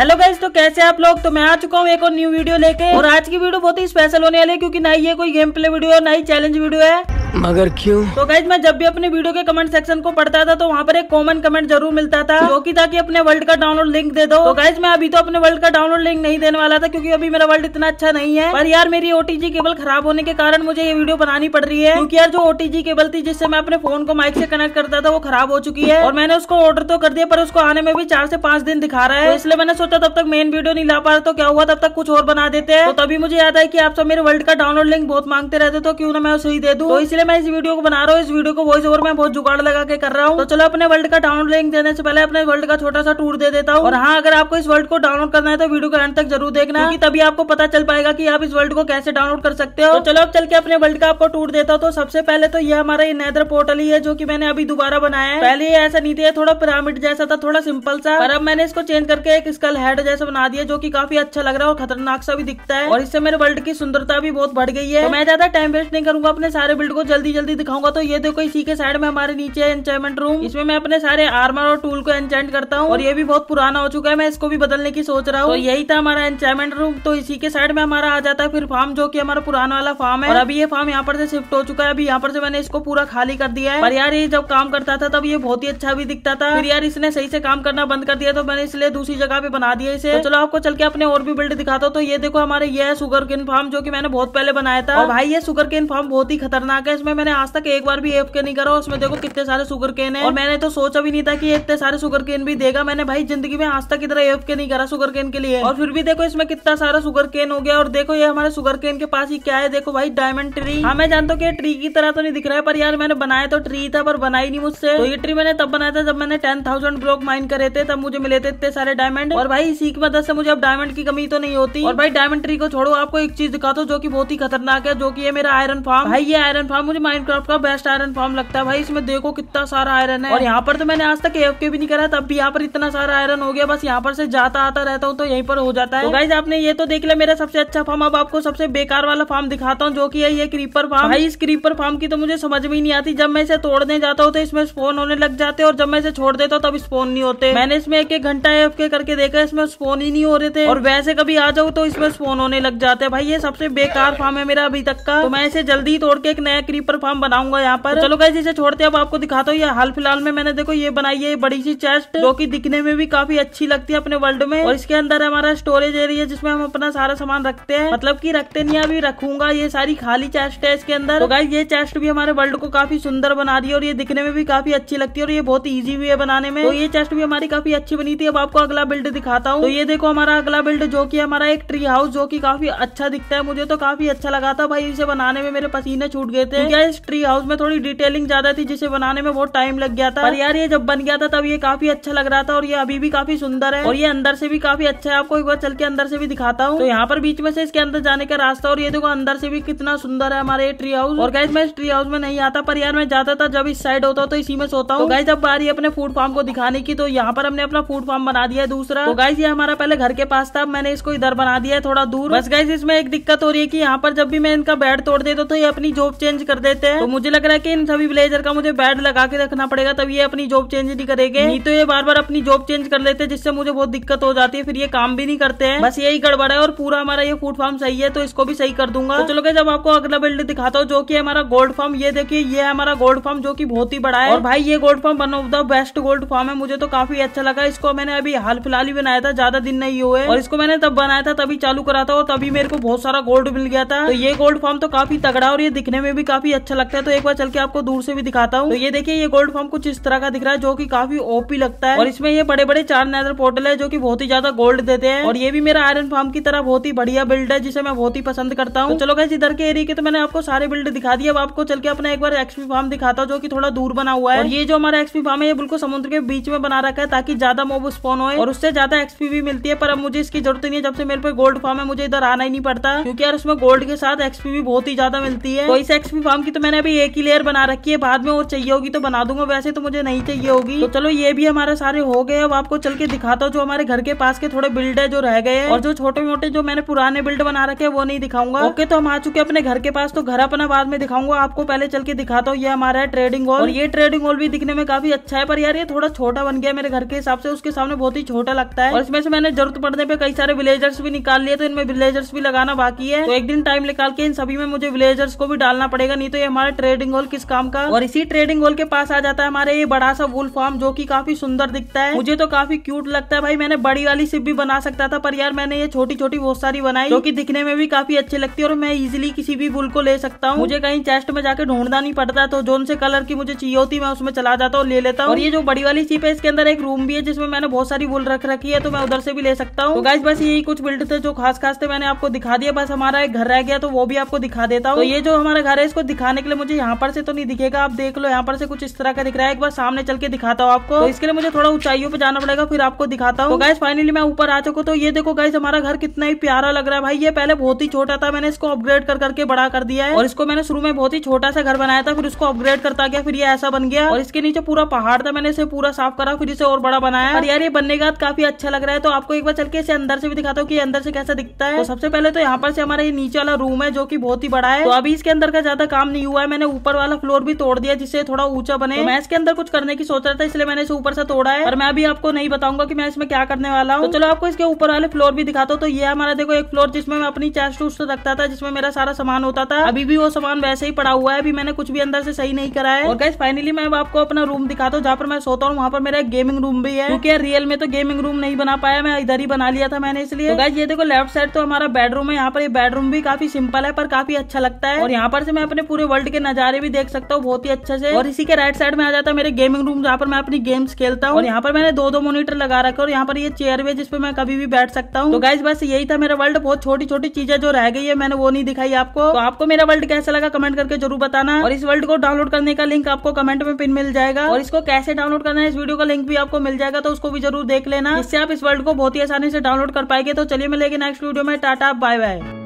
Hello guys तो कैसे आप लोग तो मैं आ चुका हूँ एक और न्यू वीडियो लेके और आज की वीडियो बहुत ही स्पेशल होने वाली है क्योंकि ना ये कोई गेम प्ले वीडियो है ना ही चैलेंज वीडियो है मगर क्यों? तो गैज मैं जब भी अपने वीडियो के कमेंट सेक्शन को पढ़ता था तो वहाँ पर एक कॉमन कमेंट जरूर मिलता था जो कि था कि अपने वर्ल्ड का डाउनलोड लिंक दे दो तो गाइज मैं अभी तो अपने वर्ल्ड का डाउनलोड लिंक नहीं देने वाला था क्योंकि अभी मेरा वर्ल्ड इतना अच्छा नहीं है पर यार मेरी ओटीजी केबल खराब होने के कारण मुझे ये वीडियो बनानी पड़ रही है क्योंकि यार जो ओटीजी केबल थी जिससे मैं अपने फोन को माइक से कनेक्ट करता था वो खराब हो चुकी है और मैंने उसको ऑर्डर तो कर दिया पर उसको आने में भी चार से पांच दिन दिखा रहा है तो इसलिए मैंने सोचा तब तक मेन वीडियो नहीं ला पा रहा तो क्या हुआ तब तक कुछ और बना देते हैं तो तभी मुझे याद है की आप सब मेरे वर्ल्ड का डाउनलोड लिंक बहुत मांगते रहते तो क्यों ना मैं उसे दे दू तो इसलिए इसलिए मैं इस वीडियो को बना रहा हूँ इस वीडियो को वॉइस ओवर में बहुत जुगाड़ लगा के कर रहा हूँ तो चलो अपने वर्ल्ड का डाउनलोड लिंक देने से पहले अपने वर्ल्ड का छोटा सा टूर दे देता हूँ और हाँ अगर आपको इस वर्ल्ड को डाउनलोड करना है तो वीडियो को एंड तक जरूर देखना क्योंकि तभी आपको पता चल पाएगा की आप इस वर्ल्ड को कैसे डाउनलोड कर सकते हो तो चलो अब चल के अपने वर्ल्ड का आपको टूर देता हूँ तो सबसे पहले तो ये हमारा ये नेदर पोर्टल ही है जो की मैंने अभी दोबारा बनाया है पहले ऐसा नहीं था थोड़ा पिरामिड जैसा था थोड़ा सिंपल सा और अब मैंने इसको चेंज करके एक स्कल हेड जैसा बना दिया जो की काफी अच्छा लग रहा है और खतरनाक सा भी दिखता है और इससे मेरे वर्ल्ड की सुंदरता भी बहुत बढ़ गई है तो मैं ज्यादा टाइम वेस्ट नहीं करूंगा अपने सारे बिल्ड को जल्दी जल्दी दिखाऊंगा तो ये देखो इसी के साइड में हमारे नीचे एंजॉयमेंट रूम इसमें मैं अपने सारे आर्मर और टूल को एंचेंट करता हूँ और ये भी बहुत पुराना हो चुका है मैं इसको भी बदलने की सोच रहा हूँ तो यही था हमारा एंचमेंट रूम तो इसी के साइड में हमारा आ जाता है फिर फार्म जो की हमारा पुराना वाला फार्म है और अभी ये फार्म यहाँ पर से शिफ्ट हो चुका है अभी यहाँ पर से मैंने इसको पूरा खाली कर दिया है पर यार ये जब काम करता था तब ये बहुत ही अच्छा भी दिखता था फिर यार इसने सही से काम करना बंद कर दिया तो मैंने इसलिए दूसरी जगह पे बना दिया इसे तो चलो आपको चल के अपने और भी बिल्ड दिखाता हूँ तो ये देखो हमारे ये है सुगर किन फार्म जो की मैंने बहुत पहले बनाया था भाई ये सुगर किन फार्म बहुत ही खतरनाक है इसमें मैंने आज तक एक बार भी एफ के नहीं करा उसमें देखो कितने सारे सुगर केन है और मैंने तो सोचा भी नहीं था कि इतने सारे सुगर केन भी देगा मैंने भाई जिंदगी में आज तक इधर एफ के नहीं करा सुगर केन के लिए और फिर भी देखो इसमें कितना सारा सुगर केन हो गया और देखो ये हमारे सुगर केन के पास ही क्या है देखो भाई डायमंड ट्री हाँ मैं जानता हूँ कि ट्री की तरह तो नहीं दिख रहा है पर यार मैंने बनाया तो ट्री था पर बनाई नहीं मुझसे तो ये ट्री मैंने तब बनाया था जब मैंने टेन थाउजेंड ब्लॉक माइन करे थे तब मुझे मिले थे इतने सारे डायमंड और भाई इसी की मदद से मुझे अब डायमंड की कमी तो नहीं होती और भाई डायमंड ट्री को छोड़ो आपको एक चीज दिखा दो जो की बहुत ही खतरनाक है जो की मेरा आयरन फार्म भाई ये आयरन फार्म मुझे माइनक्राफ्ट का बेस्ट आयरन फॉर्म लगता है भाई इसमें देखो कितना सारा आयरन है और यहाँ पर तो मैंने आज तक एफ भी नहीं करा तब भी यहाँ पर इतना सारा आयरन हो गया बस यहाँ पर से जाता आता रहता हूँ तो यहीं पर हो जाता है तो गाइज तो आपने ये तो देख लिया मेरा सबसे अच्छा फार्म अब आपको सबसे बेकार वाला फार्म दिखाता हूँ जो की है ये क्रीपर फार्म भाई इस क्रीपर फार्म की तो मुझे समझ में नहीं आती जब मैं इसे तोड़ने जाता हूँ तो इसमें स्पोन होने लग जाते और जब मैं इसे छोड़ देता हूँ तब स्पोन नहीं होते मैंने इसमें एक एक घंटा एफ करके देखा इसमें स्पोन ही नहीं हो रहे थे और वैसे कभी आ जाऊँ तो इसमें स्पोन होने लग जाते हैं भाई ये सबसे बेकार फार्म है मेरा अभी तक का तो मैं इसे जल्दी तोड़ के एक नया क्रीप पेपर फार्म बनाऊंगा यहाँ पर तो चलो गाइस इसे छोड़ते अब आपको दिखाता हूँ ये हाल फिलहाल में मैंने देखो ये बनाई है बड़ी सी चेस्ट जो की दिखने में भी काफी अच्छी लगती है अपने वर्ल्ड में और इसके अंदर हमारा स्टोरेज एरिया जिसमें हम अपना सारा सामान रखते हैं मतलब की रखते नहीं अभी रखूंगा ये सारी खाली चेस्ट है इसके अंदर तो ये चेस्ट भी हमारे वर्ल्ड को काफी सुंदर बना रही है और ये दिखने में भी काफी अच्छी लगती है और ये बहुत ईजी भी है बनाने में तो ये चेस्ट भी हमारी काफी अच्छी बनी थी अब आपको अगला बिल्ड दिखाता हूँ तो ये देखो हमारा अगला बिल्ड जो की हमारा एक ट्री हाउस जो की काफी अच्छा दिखता है मुझे तो काफी अच्छा लगा था भाई इसे बनाने में मेरे पसीने छूट गए थे गया इस ट्री हाउस में थोड़ी डिटेलिंग ज्यादा थी जिसे बनाने में बहुत टाइम लग गया था और यार ये जब बन गया था तब ये काफी अच्छा लग रहा था और ये अभी भी काफी सुंदर है और ये अंदर से भी काफी अच्छा है आपको एक बार चल के अंदर से भी दिखाता हूँ तो यहाँ पर बीच में से इसके अंदर जाने का रास्ता और ये देखो अंदर से भी कितना सुंदर है हमारे ट्री हाउस और गाइज मैं इस ट्री हाउस में नहीं आता पर यार मैं जाता था जब इस साइड होता हूँ तो इसी में सोता हूँ गाय तो जब बारी अपने फूड फार्म को दिखाने की तो यहाँ पर हमने अपना फूड फार्म बना दिया दूसरा तो गाइज ये हमारा पहले घर के पास था मैंने इसको इधर बना दिया है थोड़ा दूर बस गाइज इसमें एक दिक्कत हो रही है की यहाँ पर जब भी मैं इनका बेड तोड़ देता तो, तो ये अपनी जॉब चेंज कर देते हैं तो मुझे लग रहा है की इन सभी ब्लेजर का मुझे बैड लगा के रखना पड़ेगा तब ये अपनी जॉब चेंज नहीं करेंगे नहीं तो ये बार बार अपनी जॉब चेंज कर लेते हैं जिससे मुझे बहुत दिक्कत हो जाती है फिर ये काम भी नहीं करते हैं बस यही गड़बड़ है और पूरा हमारा ये फूड फार्म सही है तो इसको भी सही कर दूंगा तो चलो जब आपको अगला बिल्ड दिखाता हूँ जो की हमारा गोल्ड फार्म ये देखिए ये हमारा गोल्ड फार्म जो की बहुत ही बड़ा है और भाई ये gold farm one of the best gold farm है मुझे तो काफी अच्छा लगा इसको मैंने अभी हाल फिलहाल ही बनाया था ज्यादा दिन नहीं हुए और इसको मैंने तब बनाया था तभी चालू करा था और तभी मेरे को बहुत सारा गोल्ड मिल गया था तो ये गोल्ड फार्म तो काफी तगड़ा और ये दिखने में भी काफी काफी अच्छा लगता है तो एक बार चल के आपको दूर से भी दिखाता हूँ तो ये देखिए ये गोल्ड फॉर्म कुछ इस तरह का दिख रहा है जो कि काफी ओपी लगता है और इसमें ये बड़े बड़े चार नैदर पोर्टल है जो की बहुत ही ज्यादा गोल्ड देते हैं और ये भी मेरा आयरन फार्म की तरह बहुत ही बढ़िया बिल्ड है जिसे मैं बहुत ही पसंद करता हूँ तो चलो कैसे इधर के एरिए के तो मैंने आपको सारे बिल्ड दिखा दिए अब आपको चल के अपना एक बार एक्सपी फार्म दिखाता हूँ जो की थोड़ा दूर बना हुआ है ये जो हमारा एक्सपी फार्म है ये बिल्कुल समुद्र के बीच में बना रखा है ताकि ज्यादा मोब स्पोन हो और उससे ज्यादा एक्सपी भी मिलती है पर अब मुझे इसकी जरूरत नहीं है जब से मेरे पे गोल्ड फार्म है मुझे इधर आना ही नहीं पड़ता क्योंकि यार उसमें गोल्ड के साथ एक्सपी भी बहुत ही ज्यादा मिलती है तो इस एक्सपी फॉर्म की तो मैंने अभी एक ही लेयर बना रखी है बाद में और चाहिए होगी तो बना दूंगा वैसे तो मुझे नहीं चाहिए होगी तो चलो ये भी हमारे सारे हो गए अब आपको चल के दिखाता हूँ जो हमारे घर के पास के थोड़े बिल्ड है जो रह गए और जो छोटे मोटे जो मैंने पुराने बिल्ड बना रखे वो नहीं दिखाऊंगा ओके तो हम आ चुके अपने घर के पास तो घर अपना बाद में दिखाऊंगा आपको पहले चल के दिखाता हूँ ये हमारा है ट्रेडिंग हॉल ये ट्रेडिंग हॉल भी दिखने में काफी अच्छा है पर यार ये थोड़ा छोटा बन गया मेरे घर के हिसाब से उसके सामने बहुत ही छोटा लगता है और इसमें से मैंने जरूरत पड़ने पे कई सारे विलेजर्स भी निकाल लिए तो इनमें विलेजर्स भी लगाना बाकी है तो एक दिन टाइम निकाल के इन सभी में मुझे विलेजर्स को भी डालना पड़ेगा नहीं तो ये हमारा ट्रेडिंग हॉल किस काम का और इसी ट्रेडिंग हॉल के पास आ जाता है हमारे ये बड़ा सा वुल फार्म जो की काफी सुंदर दिखता है मुझे तो काफी क्यूट लगता है भाई मैंने बड़ी वाली सिप भी बना सकता था पर यार मैंने ये छोटी छोटी बहुत सारी बनाई जो की दिखने में भी काफी अच्छी लगती है और मैं इजिली किसी भी वुल को ले सकता हूँ मुझे कहीं चेस्ट में जाकर ढूंढना नहीं पड़ता तो जोन से कलर की मुझे चाहिए होती मैं उसमें चला जाता हूँ ले लेता हूँ और ये जो बड़ी वाली सिप है इसके अंदर एक रूम भी है जिसमें मैंने बहुत सारी वुल रख रखी है तो मैं उधर से भी ले सकता हूँ गाइस तो बस यही कुछ बिल्ड थे जो खास खास थे मैंने आपको दिखा दिया बस हमारा एक घर रह गया तो वो भी आपको दिखा देता हूँ तो ये जो हमारा घर है इसको दिखाने के लिए मुझे यहाँ पर से तो नहीं दिखेगा आप देख लो यहाँ पर से कुछ इस तरह का दिख रहा है एक बार सामने चल के दिखाता हूँ आपको तो तो इसके लिए मुझे थोड़ा ऊंचाइयों पर जाना पड़ेगा फिर आपको दिखाता हूँ गैस तो फाइनली मैं ऊपर आ चुका तो ये देखो गैस हमारा घर कितना ही प्यारा लग रहा है भाई ये पहले बहुत ही छोटा था मैंने इसको अपग्रेड कर करके बड़ा कर दिया है और इसको मैंने शुरू में बहुत ही छोटा सा घर बनाया था फिर उसको अपग्रेड करता गया फिर ये ऐसा बन गया और इसके नीचे पूरा पहाड़ था मैंने इसे पूरा साफ करा फिर इसे और बड़ा बनाया और यार ये बनने का काफी अच्छा लग रहा है तो आपको एक बार चल के इसे अंदर से भी दिखाता हूँ कि अंदर से कैसा दिखता है तो सबसे पहले तो यहाँ पर से हमारा ये नीचे वाला रूम है जो की बहुत ही बड़ा है तो अभी इसके अंदर का ज्यादा काम नहीं हुआ है मैंने ऊपर वाला फ्लोर भी तोड़ दिया जिससे थोड़ा ऊंचा बने तो मैं इसके अंदर कुछ करने की सोच रहा था इसलिए मैंने इसे ऊपर से तोड़ा है और मैं अभी आपको नहीं बताऊंगा की मैं इसमें क्या करने वाला हूँ तो चलो आपको इसके ऊपर वाले फ्लोर भी दिखाता हूँ तो ये हमारा देखो एक फ्लोर जिसमें मैं अपनी चेस्ट उस्ट तो रखता था जिसमें मेरा सारा सामान होता था अभी भी वो सामान वैसे ही पड़ा हुआ है अभी मैंने कुछ भी अंदर से सही नहीं करा है और कैसे फाइनली मैं आपको अपना रूम दिखाता हूँ जहाँ पर मैं सोता हूँ वहाँ पर मेरा गेमिंग रूम भी है क्योंकि रियल में तो गेमिंग रूम नहीं बना पाया मैं इधर ही बना लिया था मैंने इसलिए गैस तो ये देखो लेफ्ट साइड तो हमारा बेडरूम है यहाँ पर बेडरूम भी काफी सिंपल है पर काफी अच्छा लगता है और यहाँ पर से मैं अपने पूरे वर्ल्ड के नजारे भी देख सकता हूँ बहुत ही अच्छे से और इसी के राइट साइड में आ जाता है मेरे गेमिंग रूम जहाँ पर मैं अपनी गेम्स खेलता हूँ और यहाँ पर मैंने दो दो मोनिटर लगा रखे और यहाँ पर ये चेयर भी जिसपे मैं कभी भी बैठ सकता हूँ तो गाइज बस यही था मेरा वर्ल्ड बहुत छोटी छोटी चीजें जो रह गई है मैंने वो नहीं दिखाई आपको तो आपको मेरा वर्ल्ड कैसा लगा कमेंट करके जरूर बताना और इस वर्ल्ड को डाउनलोड करने का लिंक आपको कमेंट में पिन मिल जाएगा और इसको कैसे डाउनलोड करना है इस वीडियो का लिंक भी आपको मिल जाएगा तो उसको भी जरूर देख लेना इससे आप इस वर्ल्ड को बहुत ही आसानी से डाउनलोड कर पाएंगे तो चलिए मिलेगी नेक्स्ट वीडियो में टाटा बाय बाय